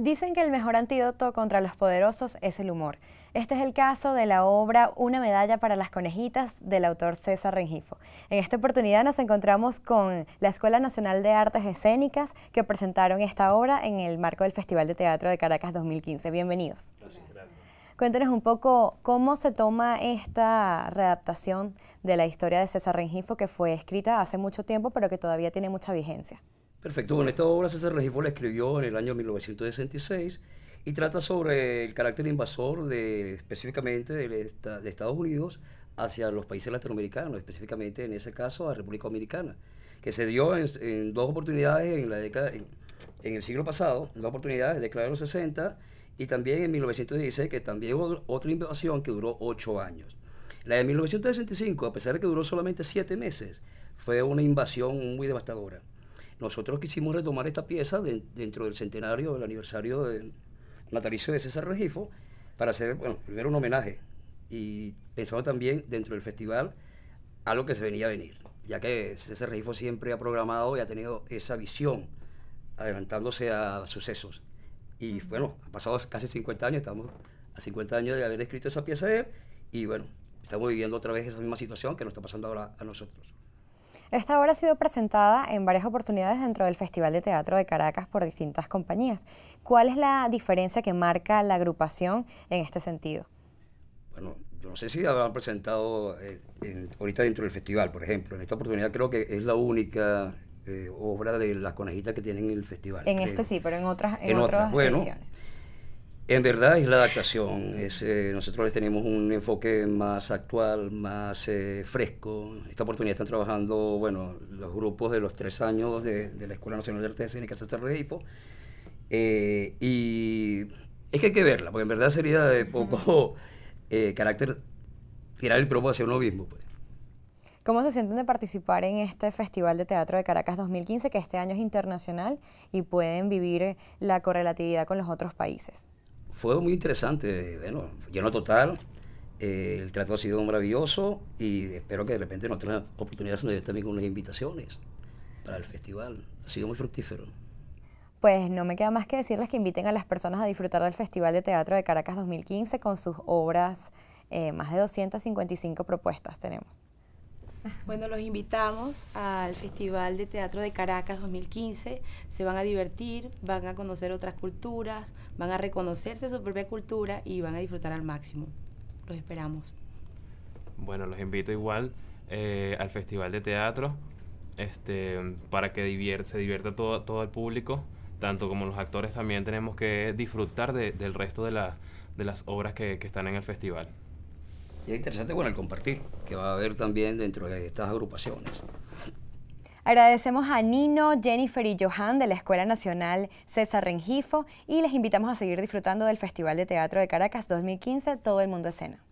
Dicen que el mejor antídoto contra los poderosos es el humor. Este es el caso de la obra Una medalla para las conejitas del autor César Rengifo. En esta oportunidad nos encontramos con la Escuela Nacional de Artes Escénicas que presentaron esta obra en el marco del Festival de Teatro de Caracas 2015. Bienvenidos. Gracias, Cuéntenos un poco cómo se toma esta readaptación de la historia de César Rengifo que fue escrita hace mucho tiempo pero que todavía tiene mucha vigencia. Perfecto. Bueno, esta obra César Regifo la escribió en el año 1966 y trata sobre el carácter invasor de, específicamente de, de Estados Unidos hacia los países latinoamericanos, específicamente en ese caso a República Dominicana, que se dio en, dos oportunidades en la en, el siglo pasado, dos oportunidades, década de los 60 y también en 1916, que también hubo otra invasión que duró ocho años. La de 1965, a pesar de que duró solamente siete meses, fue una invasión muy devastadora. Nosotros quisimos retomar esta pieza dentro del centenario, del aniversario del natalicio de César Regifo, para hacer, bueno, primero un homenaje y pensamos también dentro del festival a lo que se venía a venir, ya que César Regifo siempre ha programado y ha tenido esa visión, adelantándose a sucesos. Y bueno, ha pasado casi 50 años, estamos a 50 años de haber escrito esa pieza de él, y bueno, estamos viviendo otra vez esa misma situación que nos está pasando ahora a nosotros. Esta obra ha sido presentada en varias oportunidades dentro del Festival de Teatro de Caracas por distintas compañías. ¿Cuál es la diferencia que marca la agrupación en este sentido? Bueno, yo no sé si habrán presentado eh, ahorita dentro del festival, por ejemplo. En esta oportunidad creo que es la única eh, obra de las conejitas que tienen en el festival. En este sí, pero en otras, en, otras, en verdad es la adaptación. Eh, nosotros les tenemos un enfoque más actual, más eh, fresco. Esta oportunidad están trabajando, bueno, los grupos de los tres años de, la Escuela Nacional de Artes Escénicas de Hipo. Este eh, y es que hay que verla, porque en verdad sería de poco carácter tirar el probo hacia uno mismo. Pues. ¿Cómo se sienten de participar en este Festival de Teatro de Caracas 2015, que este año es internacional y pueden vivir la correlatividad con los otros países? fue muy interesante. Bueno, lleno total. Eh, el trato ha sido maravilloso y espero que de repente nos traigan oportunidades dé también con unas invitaciones para el festival. Ha sido muy fructífero. Pues no me queda más que decirles que inviten a las personas a disfrutar del Festival de Teatro de Caracas 2015 con sus obras, eh, más de 255 propuestas tenemos. Bueno, los invitamos al Festival de Teatro de Caracas 2015. Se van a divertir, van a conocer otras culturas, van a reconocerse su propia cultura y van a disfrutar al máximo. Los esperamos. Bueno, los invito igual eh, al Festival de Teatro este, para que se divierta todo, el público. Tanto como los actores también tenemos que disfrutar del resto de, la, de las obras que están en el festival. Y es interesante, bueno, el compartir, que va a haber también dentro de estas agrupaciones. Agradecemos a Nino, Jennifer y Johan de la Escuela Nacional César Rengifo y les invitamos a seguir disfrutando del Festival de Teatro de Caracas 2015, Todo el Mundo Escena.